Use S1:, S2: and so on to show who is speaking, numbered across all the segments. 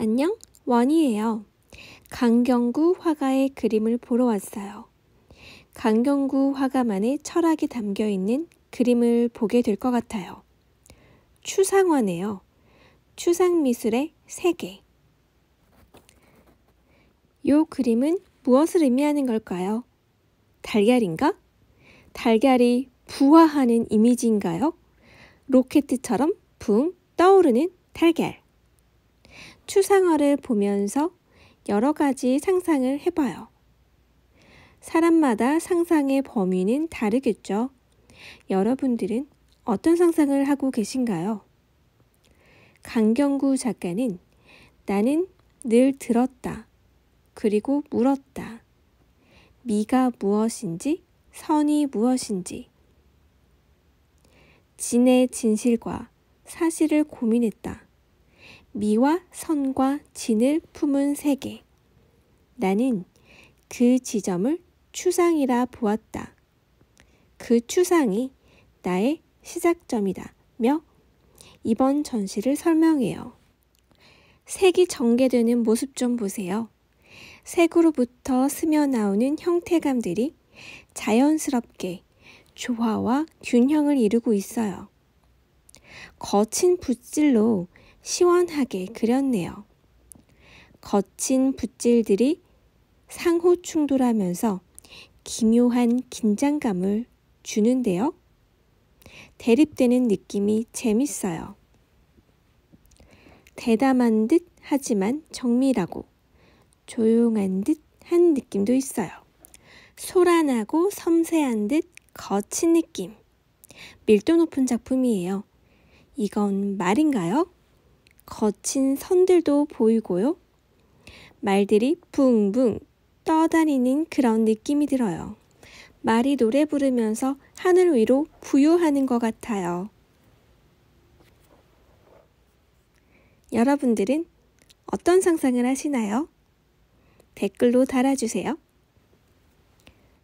S1: 안녕, 원이에요. 강경구 화가의 그림을 보러 왔어요. 강경구 화가만의 철학이 담겨 있는 그림을 보게 될 것 같아요. 추상화네요. 추상미술의 세계. 요 그림은 무엇을 의미하는 걸까요? 달걀인가? 달걀이 부화하는 이미지인가요? 로켓처럼 붕 떠오르는 달걀. 추상화를 보면서 여러 가지 상상을 해봐요. 사람마다 상상의 범위는 다르겠죠. 여러분들은 어떤 상상을 하고 계신가요? 강경구 작가는 나는 늘 들었다. 그리고 물었다. 미가 무엇인지, 선이 무엇인지. 진의 진실과 사실을 고민했다. 미와 선과 진을 품은 세계. 나는 그 지점을 추상이라 보았다. 그 추상이 나의 시작점이다. 며 이번 전시를 설명해요. 색이 전개되는 모습 좀 보세요. 색으로부터 스며나오는 형태감들이 자연스럽게 조화와 균형을 이루고 있어요. 거친 붓질로 시원하게 그렸네요. 거친 붓질들이 상호 충돌하면서 기묘한 긴장감을 주는데요. 대립되는 느낌이 재밌어요. 대담한 듯 하지만 정밀하고 조용한 듯한 느낌도 있어요. 소란하고 섬세한 듯 거친 느낌. 밀도 높은 작품이에요. 이건 말인가요? 거친 선들도 보이고요. 말들이 붕붕 떠다니는 그런 느낌이 들어요. 말이 노래 부르면서 하늘 위로 부유하는 것 같아요. 여러분들은 어떤 상상을 하시나요? 댓글로 달아주세요.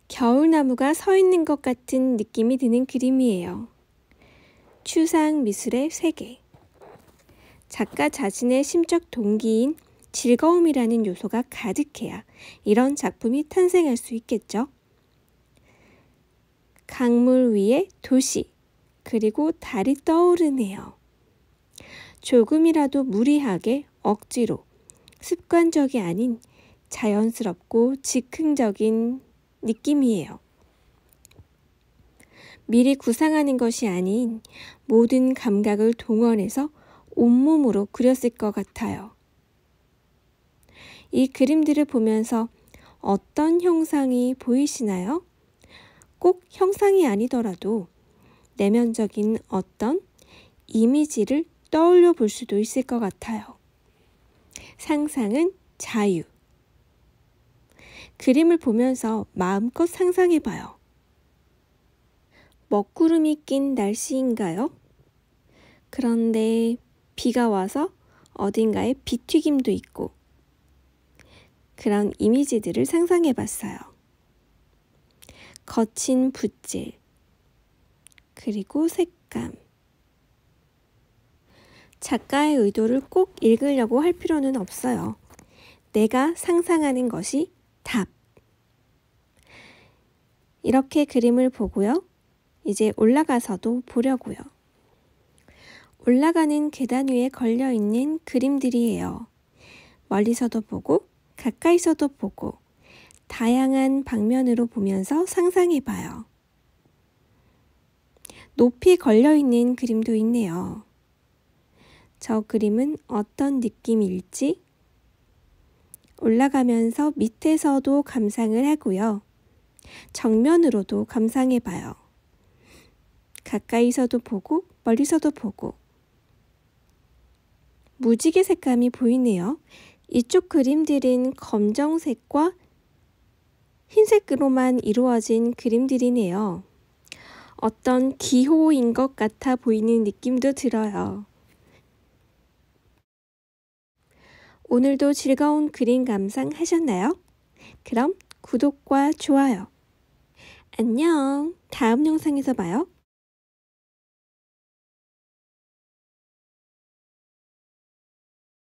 S1: 겨울나무가 서 있는 것 같은 느낌이 드는 그림이에요. 추상 미술의 세계. 작가 자신의 심적 동기인 즐거움이라는 요소가 가득해야 이런 작품이 탄생할 수 있겠죠. 강물 위에 도시, 그리고 달이 떠오르네요. 조금이라도 무리하게 억지로 습관적이 아닌 자연스럽고 즉흥적인 느낌이에요. 미리 구상하는 것이 아닌 모든 감각을 동원해서 온몸으로 그렸을 것 같아요. 이 그림들을 보면서 어떤 형상이 보이시나요? 꼭 형상이 아니더라도 내면적인 어떤 이미지를 떠올려 볼 수도 있을 것 같아요. 상상은 자유. 그림을 보면서 마음껏 상상해 봐요. 먹구름이 낀 날씨인가요? 그런데 비가 와서 어딘가에 비튀김도 있고 그런 이미지들을 상상해 봤어요. 거친 붓질, 그리고 색감. 작가의 의도를 꼭 읽으려고 할 필요는 없어요. 내가 상상하는 것이 답. 이렇게 그림을 보고요. 이제 올라가서도 보려고요. 올라가는 계단 위에 걸려 있는 그림들이에요. 멀리서도 보고, 가까이서도 보고, 다양한 방면으로 보면서 상상해 봐요. 높이 걸려 있는 그림도 있네요. 저 그림은 어떤 느낌일지 올라가면서 밑에서도 감상을 하고요. 정면으로도 감상해 봐요. 가까이서도 보고, 멀리서도 보고, 무지개 색감이 보이네요. 이쪽 그림들은 검정색과 흰색으로만 이루어진 그림들이네요. 어떤 기호인 것 같아 보이는 느낌도 들어요. 오늘도 즐거운 그림 감상하셨나요? 그럼 구독과 좋아요. 안녕! 다음 영상에서 봐요.